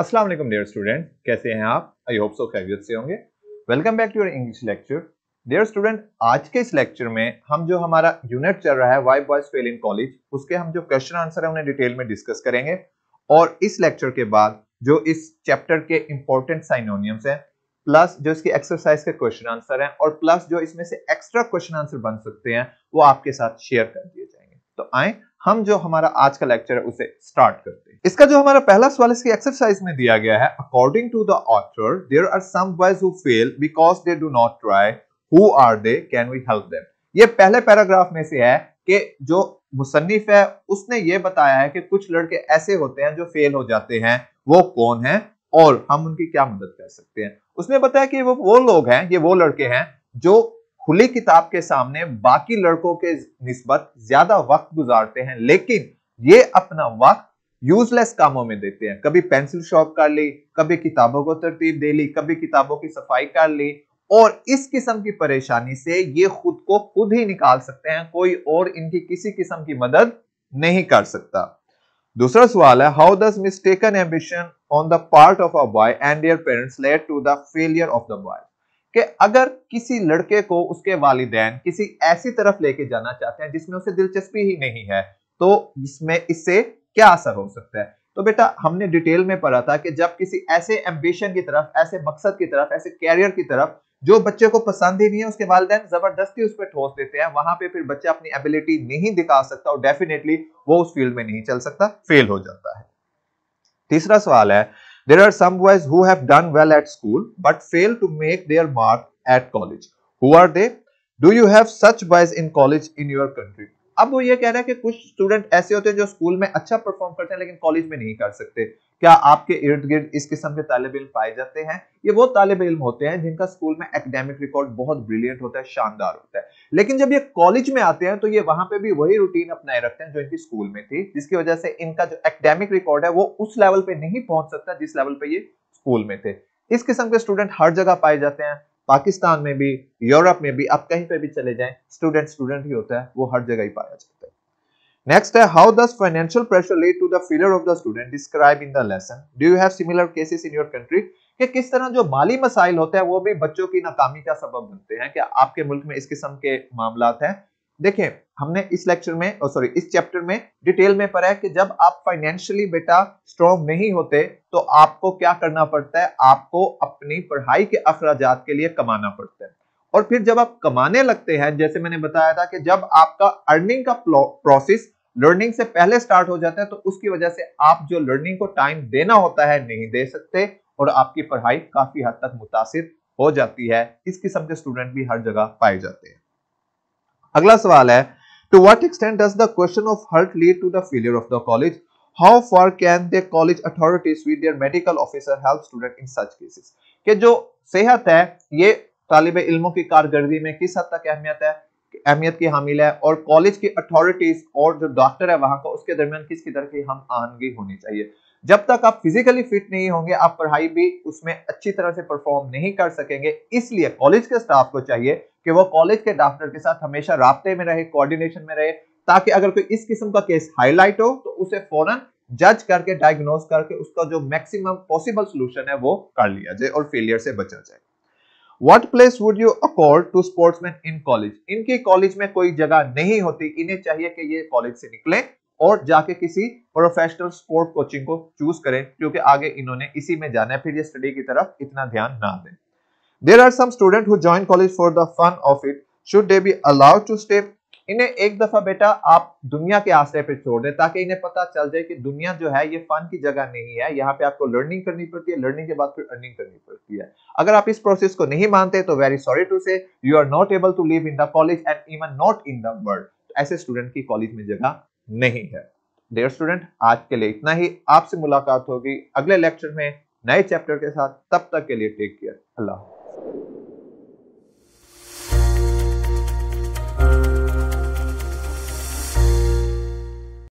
अस्सलाम वालेकुम dear student कैसे हैं आप आई होप सो खैरियत से होंगे welcome back to your English lecture dear student आज के इस लेक्चर में हम जो हमारा यूनिट चल रहा है why boys fail in college उसके हम जो क्वेश्चन आंसर है उन्हें डिटेल में डिस्कस करेंगे और इस लेक्चर के बाद जो इस चैप्टर के इंपॉर्टेंट साइनोनियम्स हैं प्लस जो इसकी एक्सरसाइज के क्वेश्चन आंसर हैं और प्लस जो इसमें से एक्स्ट्रा क्वेश्चन आंसर बन सकते हैं वो आपके साथ शेयर कर दिए तो आए हम जो हमारा आज का लेक्चर है उसे स्टार्ट करते हैं इसका जो हमारा पहला सवाल इसकी एक्सरसाइज में दिया गया है according to the author there are some boys who fail because they do not try who are they can we help them ये पहले पैराग्राफ में से है कि जो मुसन्फ है उसने ये बताया है कि कुछ लड़के ऐसे होते हैं जो फेल हो जाते हैं वो कौन है और हम उनकी क्या मदद कर सकते हैं उसने बताया कि वो वो लोग हैं ये वो लड़के हैं जो खुली किताब के सामने बाकी लड़कों के निस्बत ज्यादा वक्त गुजारते हैं लेकिन ये अपना वक्त यूजलेस कामों में देते हैं कभी पेंसिल शॉप कर ली कभी किताबों को तरतीब दे ली कभी किताबों की सफाई कर ली और इस किस्म की परेशानी से ये खुद को खुद ही निकाल सकते हैं कोई और इनकी किसी किस्म की मदद नहीं कर सकता दूसरा सवाल है how does mistaken ambition on the part of a boy and their parents lead to the failure of the boy कि अगर किसी लड़के को उसके वालिदैन किसी ऐसी तरफ लेके जाना चाहते हैं जिसमें उसे दिलचस्पी ही नहीं है तो इसमें इससे क्या असर हो सकता है तो बेटा हमने डिटेल में पढ़ा था कि जब किसी ऐसे एम्बिशन की तरफ ऐसे मकसद की तरफ ऐसे कैरियर की तरफ जो बच्चे को पसंद ही नहीं है उसके वाले जबरदस्ती उस पर ठोस देते हैं वहां पे फिर बच्चा अपनी एबिलिटी नहीं दिखा सकता और डेफिनेटली वो उस फील्ड में नहीं चल सकता फेल हो जाता है तीसरा सवाल है There are some boys who have done well at school but fail to make their mark at college. Who are they? Do you have such boys in college in your country? अब वो ये कह रहा है कि कुछ student ऐसे होते हैं जो स्कूल में अच्छा परफॉर्म करते हैं लेकिन कॉलेज में नहीं कर सकते क्या आपके इर्द गिर्द इस किस्म के तालब इम पाए जाते हैं ये वो तालब इम होते हैं जिनका स्कूल में एकेडमिक रिकॉर्ड बहुत ब्रिलियंट होता है शानदार होता है लेकिन जब ये कॉलेज में आते हैं तो ये वहां पे भी वही रूटीन अपनाए रखते हैं जो इनकी स्कूल में थी जिसकी वजह से इनका जो एकेडमिक रिकॉर्ड है वो उस लेवल पे नहीं पहुंच सकता जिस लेवल पे ये स्कूल में थे इस किस्म के स्टूडेंट हर जगह पाए जाते हैं पाकिस्तान में भी यूरोप में भी आप कहीं पे भी चले जाए स्टूडेंट स्टूडेंट ही होता है वो हर जगह ही पाया जाता है Next, uh, how does financial pressure lead to the failure of the student? Describe in the lesson. Do you have similar cases in your country? कि किस तरह जो माली मसाइल होते हैं वो भी बच्चों की नाकामी का सबब बनते हैं कि आपके मुल्क में इस किस्म के मामला हैं देखें हमने इस लेक्चर में सॉरी oh, इस चैप्टर में डिटेल में पढ़ा है कि जब आप फाइनेंशियली बेटा स्ट्रॉन्ग नहीं होते तो आपको क्या करना पड़ता है आपको अपनी पढ़ाई के अखराजात के लिए कमाना पड़ता है और फिर जब आप कमाने लगते हैं जैसे मैंने बताया था कि जब आपका अर्निंग का प्रोसेस लर्निंग से पहले स्टार्ट हो जाता है तो उसकी वजह से आप जो लर्निंग को टाइम देना होता है नहीं दे सकते और आपकी पढ़ाई काफी हद तक मुतासर हो जाती है इस किस्म के स्टूडेंट भी हर जगह पाए जाते हैं अगला सवाल है to what extent does the question of health lead to the failure of the college how far can the college authorities with medical officer help student in such cases के जो सेहत है ये तालब इलमों की कारकर्दगी में किस हद तक अहमियत है अहमियत की हामिल है और कॉलेज की अथॉरिटीज और जो डॉक्टर है वहां का उसके दरमियान किस किधर की हम आहनगी होनी चाहिए जब तक आप फिजिकली फिट नहीं होंगे आप पढ़ाई भी उसमें अच्छी तरह से परफॉर्म नहीं कर सकेंगे इसलिए कॉलेज के स्टाफ को चाहिए कि वो कॉलेज के डॉक्टर के साथ हमेशा रबते में रहे कोऑर्डिनेशन में रहे ताकि अगर कोई इस किस्म का केस हाईलाइट हो तो उसे फौरन जज करके डायग्नोज करके उसका जो मैक्सिमम पॉसिबल सोल्यूशन है वो कर लिया जाए और फेलियर से बचा जाए what place would you accord to sportsman in college इनके कॉलेज में कोई जगह नहीं होती इन्हें चाहिए कि ये कॉलेज से निकले और जाके किसी प्रोफेशनल स्पोर्ट कोचिंग को चूज करें क्योंकि आगे इन्होंने इसी में जाना है फिर ये स्टडी की तरफ इतना ध्यान ना दें there are some student who join college for the fun of it should they be allowed to stay इन्हें एक दफा बेटा आप दुनिया के आश्रय पे छोड़ दें ताकि इन्हें पता चल जाए कि दुनिया जो है ये फन की जगह नहीं है यहाँ पे आपको लर्निंग करनी पड़ती है लर्निंग के बाद फिर अर्निंग करनी पड़ती है अगर आप इस प्रोसेस को नहीं मानते तो very sorry to say you are not able to live in the college and even not in the world ऐसे स्टूडेंट की कॉलेज में जगह नहीं है डेयर स्टूडेंट आज के लिए इतना ही आपसे मुलाकात होगी अगले लेक्चर में नए चैप्टर के साथ तब तक के लिए टेक केयर अल्लाह